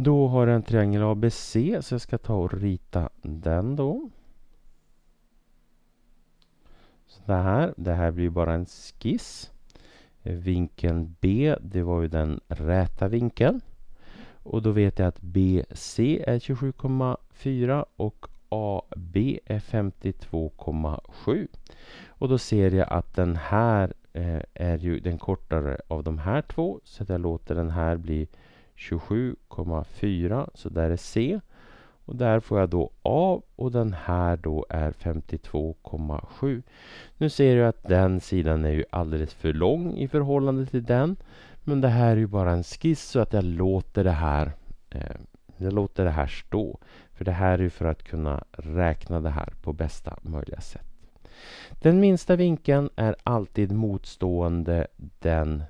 Då har jag en triangel ABC så jag ska ta och rita den då. Så det här blir bara en skiss. Vinkeln B, det var ju den räta vinkeln. Och då vet jag att BC är 27,4 och AB är 52,7. Och då ser jag att den här eh, är ju den kortare av de här två så jag låter den här bli 27,4 så där är C. Och där får jag då A och den här då är 52,7. Nu ser du att den sidan är ju alldeles för lång i förhållande till den. Men det här är ju bara en skiss så att jag låter det här eh, jag låter det här stå. För det här är ju för att kunna räkna det här på bästa möjliga sätt. Den minsta vinkeln är alltid motstående den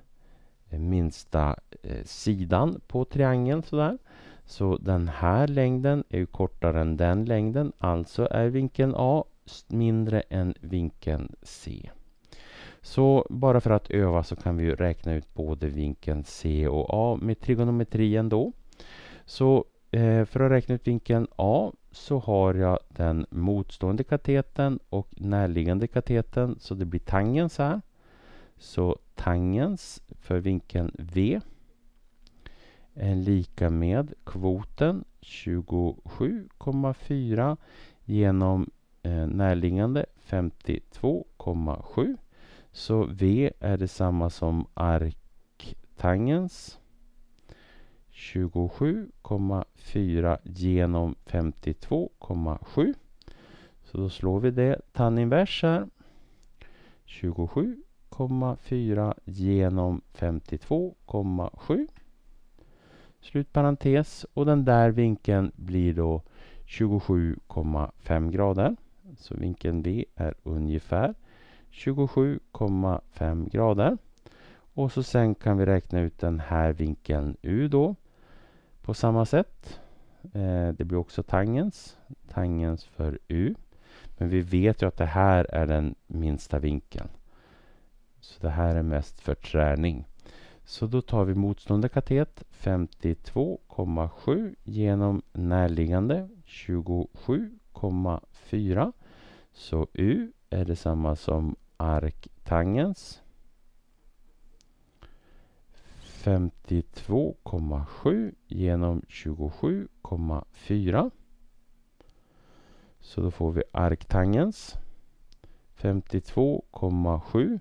Eh, minsta eh, sidan på triangeln. Sådär. Så den här längden är kortare än den längden. Alltså är vinkeln A mindre än vinkeln C. Så bara för att öva så kan vi räkna ut både vinkeln C och A med trigonometri ändå. Så eh, för att räkna ut vinkeln A så har jag den motstående kateten och närliggande kateten. så det blir tangens här. Så tangens för vinkeln V är eh, lika med kvoten 27,4 genom eh, närliggande 52,7. Så V är detsamma som arktangens 27,4 genom 52,7. Så då slår vi det tanninvers här. 27 4,4 genom 52,7. Slutparentes och den där vinkeln blir då 27,5 grader. Så vinkeln V är ungefär 27,5 grader. Och så sen kan vi räkna ut den här vinkeln U då på samma sätt. Eh, det blir också tangens, tangens för U. Men vi vet ju att det här är den minsta vinkeln. Så det här är mest för träning. Så då tar vi motstående katet 52,7 genom närliggande 27,4. Så U är detsamma som arktangens 52,7 genom 27,4. Så då får vi arktangens 52,7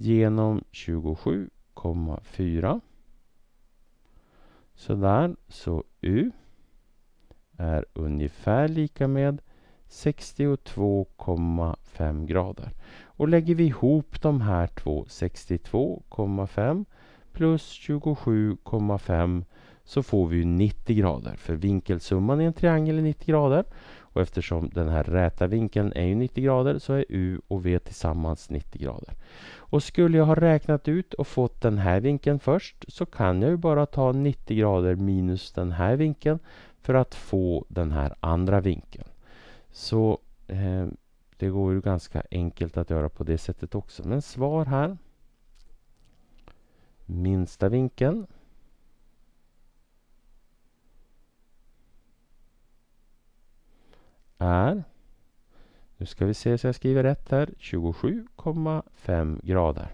genom 27,4. Så där, så U är ungefär lika med 62,5 grader. Och lägger vi ihop de här två, 62,5 plus 27,5 så får vi 90 grader. För vinkelsumman i en triangel är 90 grader. Och eftersom den här räta vinkeln är ju 90 grader så är U och V tillsammans 90 grader. Och skulle jag ha räknat ut och fått den här vinkeln först så kan jag ju bara ta 90 grader minus den här vinkeln för att få den här andra vinkeln. Så eh, det går ju ganska enkelt att göra på det sättet också. Men svar här. Minsta vinkeln är, nu ska vi se så jag skriver rätt här, 27,5 grader.